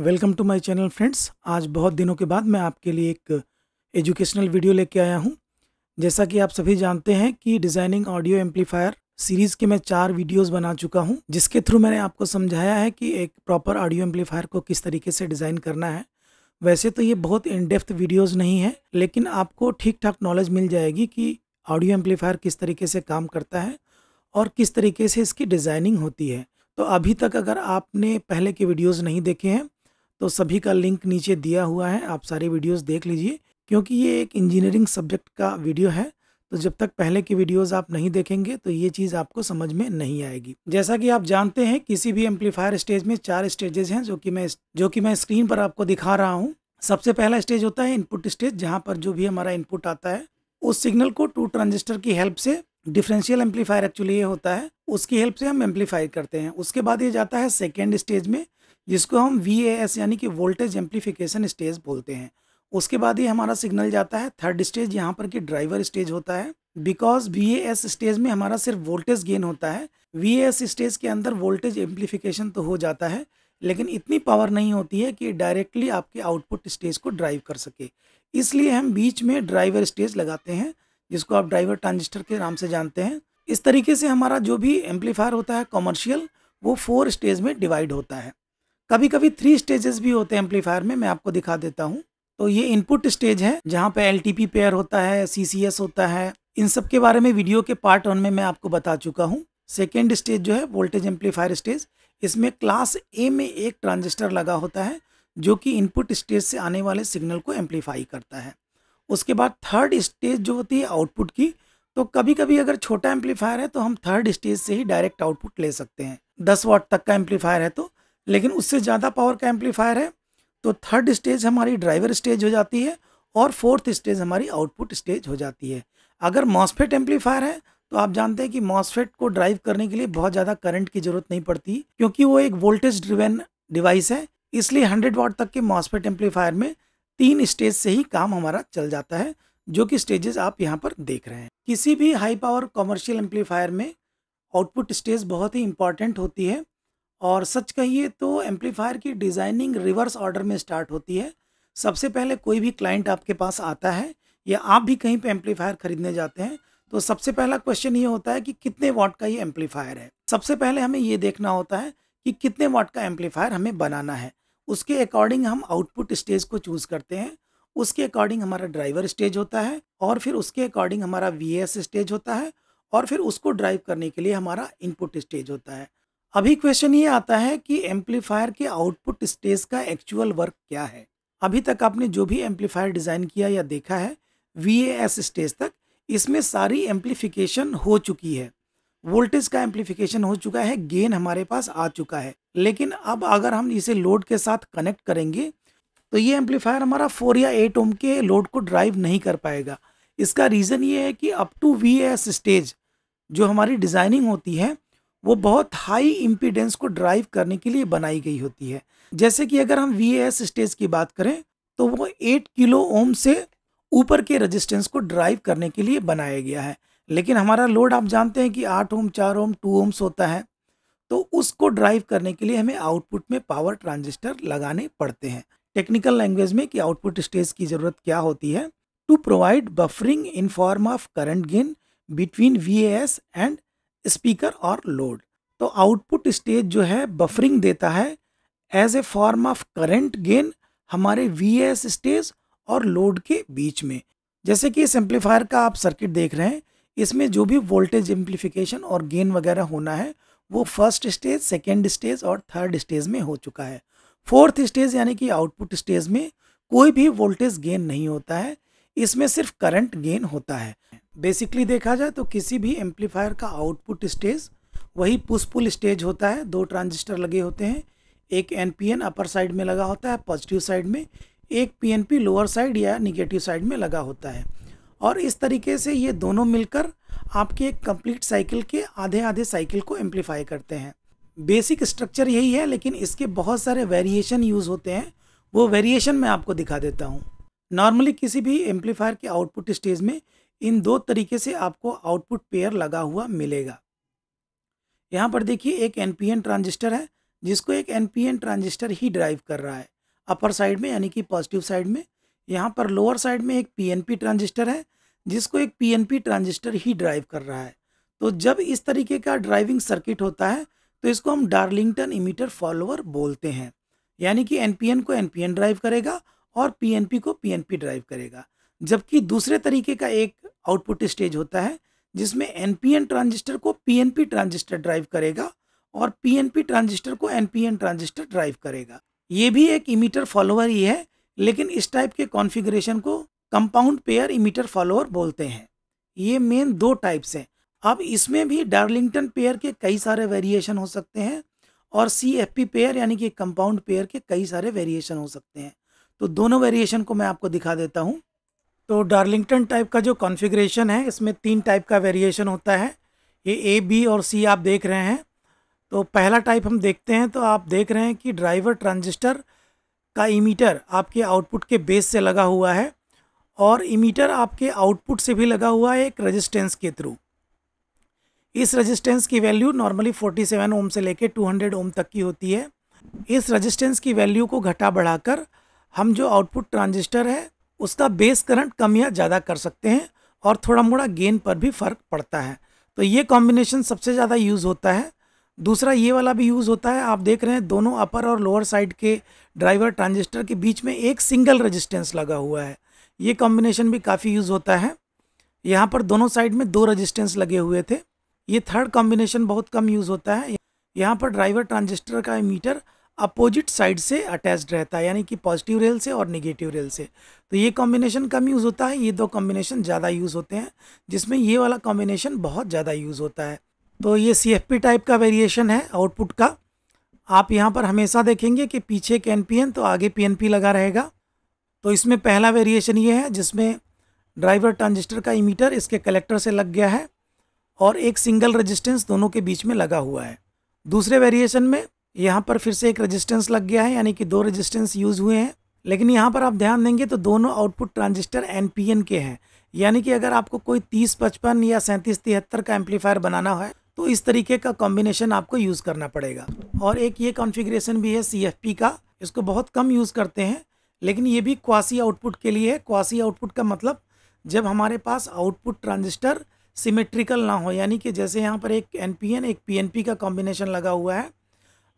welcome to my channel friends आज बहुत दिनों के बाद मैं आपके लिए एक एजुकेशनल वीडियो लेके आया हूं जैसा कि आप सभी जानते हैं कि डिज़ाइनिंग ऑडियो एम्पलीफायर सीरीज़ के मैं चार वीडियोस बना चुका हूं जिसके थ्रू मैंने आपको समझाया है कि एक प्रॉपर ऑडियो एम्पलीफायर को किस तरीके से डिज़ाइन करना है वैसे तो ये बहुत इनडेप्थ वीडियोज़ नहीं है लेकिन आपको ठीक ठाक नॉलेज मिल जाएगी कि ऑडियो एम्पलीफायर किस तरीके से काम करता है और किस तरीके से इसकी डिज़ाइनिंग होती है तो अभी तक अगर आपने पहले के वीडियोज़ नहीं देखे हैं तो सभी का लिंक नीचे दिया हुआ है आप सारे वीडियोस देख लीजिए क्योंकि ये एक इंजीनियरिंग सब्जेक्ट का वीडियो है तो जब तक पहले की वीडियोस आप नहीं देखेंगे तो ये चीज़ आपको समझ में नहीं आएगी जैसा कि आप जानते हैं किसी भी एम्पलीफायर स्टेज में चार स्टेजेस हैं जो कि मैं जो कि मैं स्क्रीन पर आपको दिखा रहा हूँ सबसे पहला स्टेज होता है इनपुट स्टेज जहाँ पर जो भी हमारा इनपुट आता है उस सिग्नल को टू ट्रांजिस्टर की हेल्प से डिफरेंशियल एम्पलीफायर एक्चुअली ये होता है उसकी हेल्प से हम एम्पलीफाई करते हैं उसके बाद ये जाता है सेकेंड स्टेज में जिसको हम वी यानी कि वोल्टेज एम्पलीफिकेशन स्टेज बोलते हैं उसके बाद ही हमारा सिग्नल जाता है थर्ड स्टेज यहाँ पर कि ड्राइवर स्टेज होता है बिकॉज वी स्टेज में हमारा सिर्फ वोल्टेज गेन होता है वी स्टेज के अंदर वोल्टेज एम्पलीफिकेशन तो हो जाता है लेकिन इतनी पावर नहीं होती है कि डायरेक्टली आपके आउटपुट स्टेज को ड्राइव कर सके इसलिए हम बीच में ड्राइवर स्टेज लगाते हैं जिसको आप ड्राइवर ट्रांजिस्टर के नाम से जानते हैं इस तरीके से हमारा जो भी एम्पलीफायर होता है कॉमर्शियल वो फोर स्टेज में डिवाइड होता है कभी कभी थ्री स्टेजेस भी होते हैं एम्पलीफायर में मैं आपको दिखा देता हूँ तो ये इनपुट स्टेज है जहाँ पे एल टी पेयर होता है सी होता है इन सब के बारे में वीडियो के पार्ट वन में मैं आपको बता चुका हूँ सेकेंड स्टेज जो है वोल्टेज एम्पलीफायर स्टेज इसमें क्लास ए में एक ट्रांजिस्टर लगा होता है जो कि इनपुट स्टेज से आने वाले सिग्नल को एम्पलीफाई करता है उसके बाद थर्ड स्टेज जो होती है आउटपुट की तो कभी कभी अगर छोटा एम्पलीफायर है तो हम थर्ड स्टेज से ही डायरेक्ट आउटपुट ले सकते हैं दस वाट तक का एम्पलीफायर है तो लेकिन उससे ज़्यादा पावर का एम्पलीफायर है तो थर्ड स्टेज हमारी ड्राइवर स्टेज हो जाती है और फोर्थ स्टेज हमारी आउटपुट स्टेज हो जाती है अगर मॉसफेट एम्पलीफायर है तो आप जानते हैं कि मॉसफेट को ड्राइव करने के लिए बहुत ज़्यादा करंट की ज़रूरत नहीं पड़ती क्योंकि वो एक वोल्टेज ड्रिवेन डिवाइस है इसलिए हंड्रेड वाट तक के मॉसफेट एम्पलीफायर में तीन स्टेज से ही काम हमारा चल जाता है जो कि स्टेजेस आप यहाँ पर देख रहे हैं किसी भी हाई पावर कॉमर्शियल एम्पलीफायर में आउटपुट स्टेज बहुत ही इंपॉर्टेंट होती है और सच कहिए तो एम्पलीफायर की डिज़ाइनिंग रिवर्स ऑर्डर में स्टार्ट होती है सबसे पहले कोई भी क्लाइंट आपके पास आता है या आप भी कहीं पे एम्पलीफायर ख़रीदने जाते हैं तो सबसे पहला क्वेश्चन ये होता है कि कितने वाट का ये एम्पलीफायर है सबसे पहले हमें ये देखना होता है कि कितने वाट का एम्पलीफायर हमें बनाना है उसके अकॉर्डिंग हम आउटपुट स्टेज को चूज़ करते हैं उसके अकॉर्डिंग हमारा ड्राइवर स्टेज होता है और फिर उसके अकॉर्डिंग हमारा वी स्टेज होता है और फिर उसको ड्राइव करने के लिए हमारा इनपुट स्टेज होता है अभी क्वेश्चन ये आता है कि एम्पलीफायर के आउटपुट स्टेज का एक्चुअल वर्क क्या है अभी तक आपने जो भी एम्पलीफायर डिज़ाइन किया या देखा है वी स्टेज तक इसमें सारी एम्पलीफिकेशन हो चुकी है वोल्टेज का एम्पलीफिकेशन हो चुका है गेन हमारे पास आ चुका है लेकिन अब अगर हम इसे लोड के साथ कनेक्ट करेंगे तो ये एम्पलीफायर हमारा फोर या एट ओम के लोड को ड्राइव नहीं कर पाएगा इसका रीज़न ये है कि अप टू वी स्टेज जो हमारी डिज़ाइनिंग होती है वो बहुत हाई इम्पीडेंस को ड्राइव करने के लिए बनाई गई होती है जैसे कि अगर हम वी स्टेज की बात करें तो वो एट किलो ओम से ऊपर के रेजिस्टेंस को ड्राइव करने के लिए बनाया गया है लेकिन हमारा लोड आप जानते हैं कि आठ ओम चार ओम टू ओम्स होता है तो उसको ड्राइव करने के लिए हमें आउटपुट में पावर ट्रांजिस्टर लगाने पड़ते हैं टेक्निकल लैंग्वेज में कि आउटपुट स्टेज की ज़रूरत क्या होती है to provide buffering in form of current gain between V S and speaker और लोड तो आउटपुट स्टेज जो है बफरिंग देता है as a form of current gain हमारे वी एस स्टेज और लोड के बीच में जैसे कि इस एम्पलीफायर का आप सर्किट देख रहे हैं इसमें जो भी वोल्टेज एम्प्लीफिकेशन और गेन वगैरह होना है वो फर्स्ट स्टेज सेकेंड स्टेज और थर्ड स्टेज में हो चुका है फोर्थ स्टेज यानी कि आउटपुट स्टेज में कोई भी वोल्टेज गेन नहीं होता है इसमें सिर्फ करंट गेन होता है बेसिकली देखा जाए तो किसी भी एम्पलीफायर का आउटपुट स्टेज वही पुश पुल स्टेज होता है दो ट्रांजिस्टर लगे होते हैं एक एन अपर साइड में लगा होता है पॉजिटिव साइड में एक पी लोअर साइड या निगेटिव साइड में लगा होता है और इस तरीके से ये दोनों मिलकर आपके एक कंप्लीट साइकिल के आधे आधे साइकिल को एम्प्लीफाई करते हैं बेसिक स्ट्रक्चर यही है लेकिन इसके बहुत सारे वेरिएशन यूज़ होते हैं वो वेरिएशन मैं आपको दिखा देता हूँ नॉर्मली किसी भी एम्पलीफायर के आउटपुट स्टेज में इन दो तरीके से आपको आउटपुट पेयर लगा हुआ मिलेगा यहाँ पर देखिए एक एन ट्रांजिस्टर है जिसको एक एन ट्रांजिस्टर ही ड्राइव कर रहा है अपर साइड में यानी कि पॉजिटिव साइड में यहाँ पर लोअर साइड में एक पी ट्रांजिस्टर है जिसको एक पी ट्रांजिस्टर ही ड्राइव कर रहा है तो जब इस तरीके का ड्राइविंग सर्किट होता है तो इसको हम डार्लिंगटन इमीटर फॉलोअर बोलते हैं यानी कि एन को एन ड्राइव करेगा और पी को पी ड्राइव करेगा जबकि दूसरे तरीके का एक आउटपुट स्टेज होता है जिसमें एनपीएन ट्रांजिस्टर को पीएनपी ट्रांजिस्टर ड्राइव करेगा और पीएनपी ट्रांजिस्टर को एनपीएन ट्रांजिस्टर ड्राइव करेगा ये भी एक इमीटर फॉलोअर ही है लेकिन इस टाइप के कॉन्फ़िगरेशन को कंपाउंड पेयर इमीटर फॉलोअर बोलते हैं ये मेन दो टाइप्स हैं अब इसमें भी डार्लिंगटन पेयर के कई सारे वेरिएशन हो सकते हैं और सी एफ पी पेयर यानी कि कंपाउंड पेयर के कई सारे वेरिएशन हो सकते हैं तो दोनों वेरिएशन को मैं आपको दिखा देता हूँ तो डार्लिंगटन टाइप का जो कॉन्फ़िगरेशन है इसमें तीन टाइप का वेरिएशन होता है ये ए बी और सी आप देख रहे हैं तो पहला टाइप हम देखते हैं तो आप देख रहे हैं कि ड्राइवर ट्रांजिस्टर का इमीटर आपके आउटपुट के बेस से लगा हुआ है और इमीटर आपके आउटपुट से भी लगा हुआ है एक रजिस्टेंस के थ्रू इस रजिस्टेंस की वैल्यू नॉर्मली फोर्टी ओम से लेकर टू ओम तक की होती है इस रजिस्टेंस की वैल्यू को घटा बढ़ाकर हम जो आउटपुट ट्रांजिस्टर है उसका बेस करंट कम या ज़्यादा कर सकते हैं और थोड़ा मोड़ा गेन पर भी फ़र्क पड़ता है तो ये कॉम्बिनेशन सबसे ज़्यादा यूज़ होता है दूसरा ये वाला भी यूज़ होता है आप देख रहे हैं दोनों अपर और लोअर साइड के ड्राइवर ट्रांजिस्टर के बीच में एक सिंगल रजिस्टेंस लगा हुआ है ये कॉम्बिनेशन भी काफ़ी यूज़ होता है यहाँ पर दोनों साइड में दो रजिस्टेंस लगे हुए थे ये थर्ड कॉम्बिनेशन बहुत कम यूज़ होता है यहाँ पर ड्राइवर ट्रांजिस्टर का मीटर अपोजिट साइड से अटैच्ड रहता है यानी कि पॉजिटिव रेल से और निगेटिव रेल से तो ये कॉम्बिनेशन कम यूज़ होता है ये दो कॉम्बिनेशन ज़्यादा यूज़ होते हैं जिसमें ये वाला कॉम्बिनेशन बहुत ज़्यादा यूज़ होता है तो ये सी टाइप का वेरिएशन है आउटपुट का आप यहाँ पर हमेशा देखेंगे कि पीछे कैन पी तो आगे पी लगा रहेगा तो इसमें पहला वेरिएशन ये है जिसमें ड्राइवर ट्रांजिस्टर का इमीटर इसके कलेक्टर से लग गया है और एक सिंगल रेजिस्टेंस दोनों के बीच में लगा हुआ है दूसरे वेरिएशन में यहाँ पर फिर से एक रजिस्टेंस लग गया है यानी कि दो रजिस्टेंस यूज़ हुए हैं लेकिन यहाँ पर आप ध्यान देंगे तो दोनों आउटपुट ट्रांजिस्टर एन के हैं यानी कि अगर आपको कोई तीस पचपन या सैंतीस तिहत्तर का एम्पलीफायर बनाना है तो इस तरीके का कॉम्बिनेशन आपको यूज़ करना पड़ेगा और एक ये कॉन्फ़िगरेशन भी है सी का इसको बहुत कम यूज़ करते हैं लेकिन ये भी क्वासी आउटपुट के लिए है क्वासी आउटपुट का मतलब जब हमारे पास आउटपुट ट्रांजिस्टर सिमेट्रिकल ना हो यानी कि जैसे यहाँ पर एक एन एक पी का कॉम्बिनेशन लगा हुआ है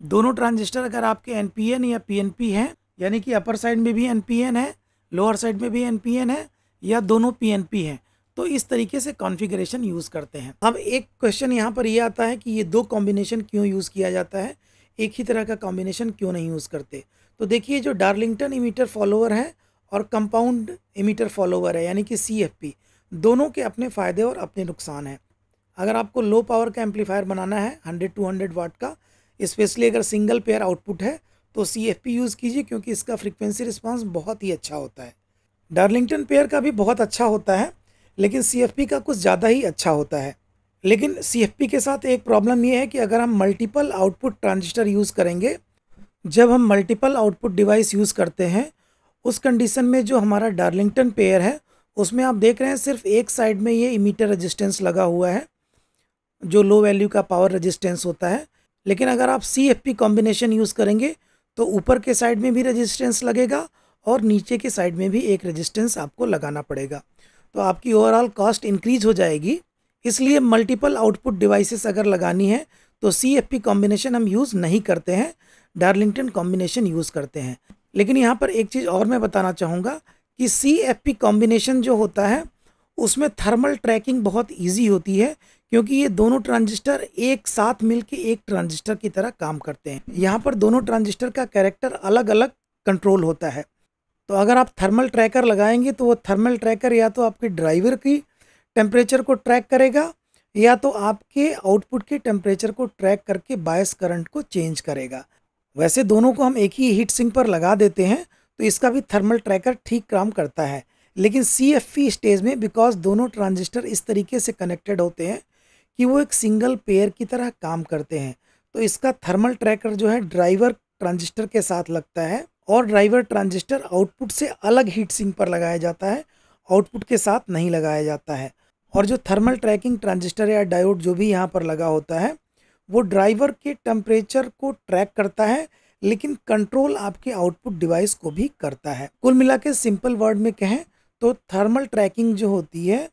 दोनों ट्रांजिस्टर अगर आपके एन या पी हैं यानी कि अपर साइड में भी एन है लोअर साइड में भी एन है या दोनों पी हैं तो इस तरीके से कॉन्फ़िगरेशन यूज़ करते हैं अब एक क्वेश्चन यहाँ पर ये यह आता है कि ये दो कॉम्बिनेशन क्यों यूज़ किया जाता है एक ही तरह का कॉम्बिनेशन क्यों नहीं यूज़ करते तो देखिए जो डार्लिंगटन इमीटर फॉलोअर है और कंपाउंड इमीटर फॉलोअर है यानी कि सी दोनों के अपने फ़ायदे और अपने नुकसान हैं अगर आपको लो पावर का एम्पलीफायर बनाना है हंड्रेड टू हंड्रेड वाट का स्पेशली अगर सिंगल पेयर आउटपुट है तो सी यूज़ कीजिए क्योंकि इसका फ्रिक्वेंसी रिस्पॉन्स बहुत ही अच्छा होता है डार्लिंगटन पेयर का भी बहुत अच्छा होता है लेकिन सी का कुछ ज़्यादा ही अच्छा होता है लेकिन सी के साथ एक प्रॉब्लम ये है कि अगर हम मल्टीपल आउटपुट ट्रांजिस्टर यूज़ करेंगे जब हम मल्टीपल आउटपुट डिवाइस यूज़ करते हैं उस कंडीशन में जो हमारा डार्लिंगटन पेयर है उसमें आप देख रहे हैं सिर्फ एक साइड में ये इमीटर रजिस्टेंस लगा हुआ है जो लो वैल्यू का पावर रजिस्टेंस होता है लेकिन अगर आप C F P combination use करेंगे तो ऊपर के साइड में भी रेजिस्टेंस लगेगा और नीचे के साइड में भी एक रेजिस्टेंस आपको लगाना पड़ेगा तो आपकी ओवरऑल कॉस्ट इंक्रीज हो जाएगी इसलिए मल्टीपल आउटपुट डिवाइसेस अगर लगानी है तो सी एफ पी कॉम्बिनेशन हम यूज़ नहीं करते हैं डार्लिंगटन कॉम्बिनेशन यूज़ करते हैं लेकिन यहाँ पर एक चीज़ और मैं बताना चाहूँगा कि सी एफ पी कॉम्बिनेशन जो होता है उसमें थर्मल ट्रैकिंग बहुत ईजी होती है क्योंकि ये दोनों ट्रांजिस्टर एक साथ मिलके एक ट्रांजिस्टर की तरह काम करते हैं यहाँ पर दोनों ट्रांजिस्टर का कैरेक्टर अलग अलग कंट्रोल होता है तो अगर आप थर्मल ट्रैकर लगाएंगे तो वो थर्मल ट्रैकर या तो आपके ड्राइवर की टेम्परेचर को ट्रैक करेगा या तो आपके आउटपुट के टेम्परेचर को ट्रैक करके बायस करंट को चेंज करेगा वैसे दोनों को हम एक ही हीट सिंक पर लगा देते हैं तो इसका भी थर्मल ट्रैकर ठीक काम करता है लेकिन सी स्टेज में बिकॉज दोनों ट्रांजिस्टर इस तरीके से कनेक्टेड होते हैं कि वो एक सिंगल पेयर की तरह काम करते हैं तो इसका थर्मल ट्रैकर जो है ड्राइवर ट्रांजिस्टर के साथ लगता है और ड्राइवर ट्रांजिस्टर आउटपुट से अलग हीट सिंक पर लगाया जाता है आउटपुट के साथ नहीं लगाया जाता है और जो थर्मल ट्रैकिंग ट्रांजिस्टर या डायोड जो भी यहाँ पर लगा होता है वो ड्राइवर के टेम्परेचर को ट्रैक करता है लेकिन कंट्रोल आपके आउटपुट डिवाइस को भी करता है कुल मिला के सिंपल वर्ड में कहें तो थर्मल ट्रैकिंग जो होती है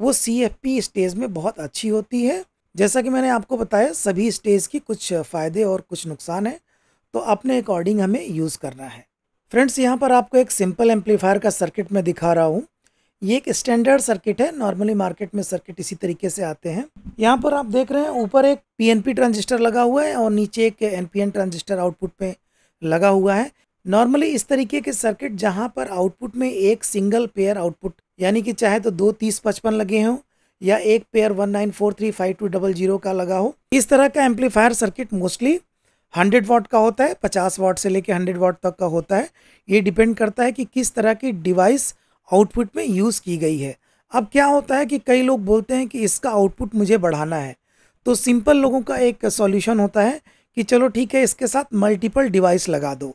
वो सी स्टेज में बहुत अच्छी होती है जैसा कि मैंने आपको बताया सभी स्टेज की कुछ फ़ायदे और कुछ नुकसान है तो अपने अकॉर्डिंग हमें यूज़ करना है फ्रेंड्स यहाँ पर आपको एक सिंपल एम्पलीफायर का सर्किट मैं दिखा रहा हूँ ये एक स्टैंडर्ड सर्किट है नॉर्मली मार्केट में सर्किट इसी तरीके से आते हैं यहाँ पर आप देख रहे हैं ऊपर एक पीएनपी ट्रांजिस्टर लगा हुआ है और नीचे एक एनपीएन ट्रांजिस्टर आउटपुट में लगा हुआ है नॉर्मली इस तरीके के सर्किट जहाँ पर आउटपुट में एक सिंगल पेयर आउटपुट यानी कि चाहे तो दो तीस पचपन लगे हों या एक pair one nine four three five two double zero का लगा हो इस तरह का amplifier circuit mostly hundred watt का होता है पचास वाट से लेकर हंड्रेड वाट तक का होता है ये डिपेंड करता है कि किस तरह की डिवाइस आउटपुट में यूज़ की गई है अब क्या होता है कि कई लोग बोलते हैं कि इसका आउटपुट मुझे बढ़ाना है तो सिंपल लोगों का एक सॉल्यूशन होता है कि चलो ठीक है इसके साथ मल्टीपल डिवाइस लगा दो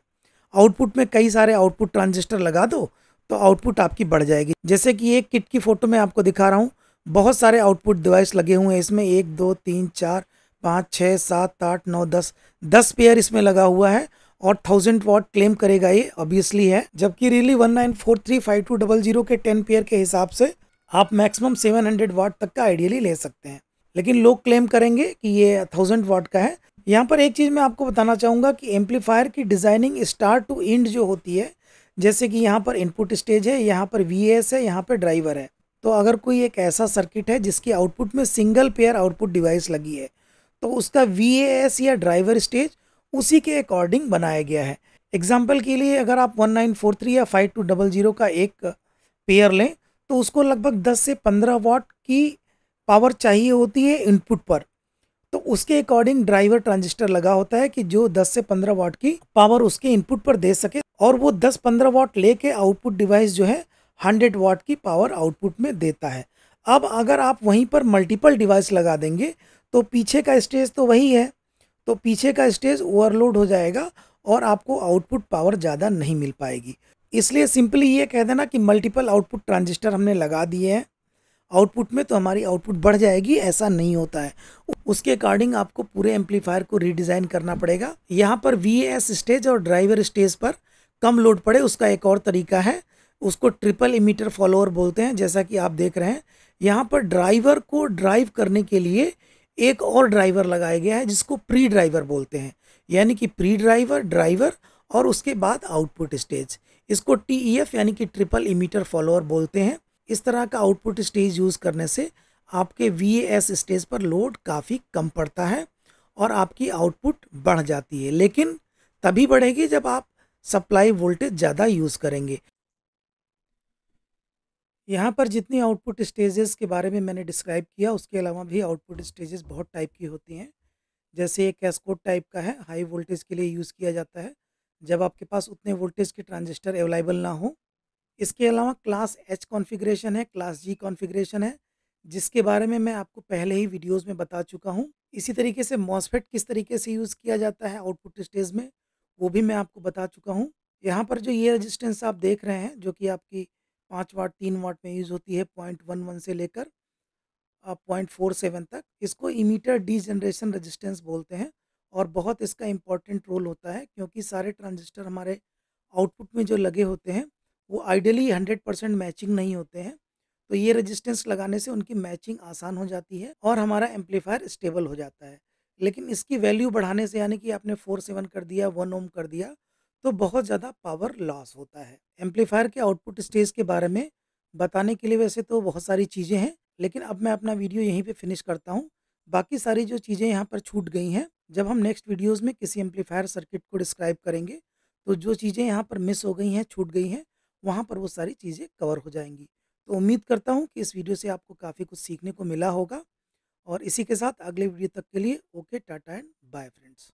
आउटपुट में कई सारे आउटपुट ट्रांजिस्टर लगा दो तो आउटपुट आपकी बढ़ जाएगी जैसे कि एक किट की फ़ोटो में आपको दिखा रहा हूँ बहुत सारे आउटपुट डिवाइस लगे हुए हैं इसमें एक दो तीन चार पाँच छः सात आठ नौ दस दस पेयर इसमें लगा हुआ है और थाउजेंड वॉट क्लेम करेगा ये ऑब्वियसली है जबकि really one nine four three five two double zero के टेन पेयर के हिसाब से आप मैक्सिमम सेवन हंड्रेड वाट तक का आइडियली ले सकते हैं लेकिन लोग क्लेम करेंगे कि ये थाउजेंड वाट का है यहाँ पर एक चीज़ मैं आपको बताना चाहूँगा कि एम्पलीफायर की डिज़ाइनिंग स्टार्ट टू इंड जो होती है जैसे कि यहाँ पर इनपुट स्टेज है यहाँ पर वी है यहाँ पर ड्राइवर है तो अगर कोई एक ऐसा सर्किट है जिसकी आउटपुट में सिंगल पेयर आउटपुट डिवाइस लगी है तो उसका वी या ड्राइवर स्टेज उसी के अकॉर्डिंग बनाया गया है एग्जाम्पल के लिए अगर आप 1943 या 5200 का एक पेयर लें तो उसको लगभग 10 से 15 वॉट की पावर चाहिए होती है इनपुट पर तो उसके अकॉर्डिंग ड्राइवर ट्रांजिस्टर लगा होता है कि जो 10 से 15 वाट की पावर उसके इनपुट पर दे सके और वो 10-15 वाट लेके आउटपुट डिवाइस जो है 100 वाट की पावर आउटपुट में देता है अब अगर आप वहीं पर मल्टीपल डिवाइस लगा देंगे तो पीछे का स्टेज तो वही है तो पीछे का स्टेज ओवरलोड हो जाएगा और आपको आउटपुट पावर ज़्यादा नहीं मिल पाएगी इसलिए सिंपली ये कह देना कि मल्टीपल आउटपुट ट्रांजिस्टर हमने लगा दिए हैं आउटपुट में तो हमारी आउटपुट बढ़ जाएगी ऐसा नहीं होता है उसके अकॉर्डिंग आपको पूरे एम्पलीफायर को रीडिज़ाइन करना पड़ेगा यहाँ पर वी स्टेज और ड्राइवर स्टेज पर कम लोड पड़े उसका एक और तरीका है उसको ट्रिपल इमीटर फॉलोअर बोलते हैं जैसा कि आप देख रहे हैं यहाँ पर ड्राइवर को ड्राइव करने के लिए एक और ड्राइवर लगाया गया है जिसको प्री ड्राइवर बोलते हैं यानी कि प्री ड्राइवर ड्राइवर और उसके बाद आउटपुट स्टेज इसको टी e यानी कि ट्रिपल इमीटर फॉलोअर बोलते हैं इस तरह का आउटपुट स्टेज यूज़ करने से आपके वी एस स्टेज पर लोड काफ़ी कम पड़ता है और आपकी आउटपुट बढ़ जाती है लेकिन तभी बढ़ेगी जब आप सप्लाई वोल्टेज ज़्यादा यूज़ करेंगे यहाँ पर जितनी आउटपुट स्टेजेस के बारे में मैंने डिस्क्राइब किया उसके अलावा भी आउटपुट स्टेजेस बहुत टाइप की होती हैं जैसे एक कैसकोड टाइप का है हाई वोल्टेज के लिए यूज़ किया जाता है जब आपके पास उतने वोल्टेज के ट्रांजिस्टर अवेलेबल ना हों इसके अलावा क्लास एच कॉन्फ़िगरेशन है क्लास जी कॉन्फ़िगरेशन है जिसके बारे में मैं आपको पहले ही वीडियोस में बता चुका हूँ इसी तरीके से मॉसफेट किस तरीके से यूज़ किया जाता है आउटपुट स्टेज में वो भी मैं आपको बता चुका हूँ यहाँ पर जो ये रजिस्टेंस आप देख रहे हैं जो कि आपकी पाँच वाट तीन वाट में यूज़ होती है पॉइंट वन वन से लेकर पॉइंट फोर सेवन तक इसको इमीटर डी जनरेशन रजिस्टेंस बोलते हैं और बहुत इसका इम्पॉर्टेंट रोल होता है क्योंकि सारे ट्रांजिस्टर हमारे आउटपुट में जो लगे होते हैं वो आइडियली हंड्रेड परसेंट मैचिंग नहीं होते हैं तो ये रेजिस्टेंस लगाने से उनकी मैचिंग आसान हो जाती है और हमारा एम्पलीफायर स्टेबल हो जाता है लेकिन इसकी वैल्यू बढ़ाने से यानी कि आपने फोर सेवन कर दिया वन ओम कर दिया तो बहुत ज़्यादा पावर लॉस होता है एम्पलीफायर के आउटपुट स्टेज के बारे में बताने के लिए वैसे तो बहुत सारी चीज़ें हैं लेकिन अब मैं अपना वीडियो यहीं पर फिनिश करता हूँ बाकी सारी जो चीज़ें यहाँ पर छूट गई हैं जब हम नेक्स्ट वीडियोज़ में किसी एम्पलीफायर सर्किट को डिस्क्राइब करेंगे तो जो चीज़ें यहाँ पर मिस हो गई हैं छूट गई हैं वहाँ पर वो सारी चीज़ें कवर हो जाएंगी तो उम्मीद करता हूँ कि इस वीडियो से आपको काफ़ी कुछ सीखने को मिला होगा और इसी के साथ अगले वीडियो तक के लिए okay tata and bye friends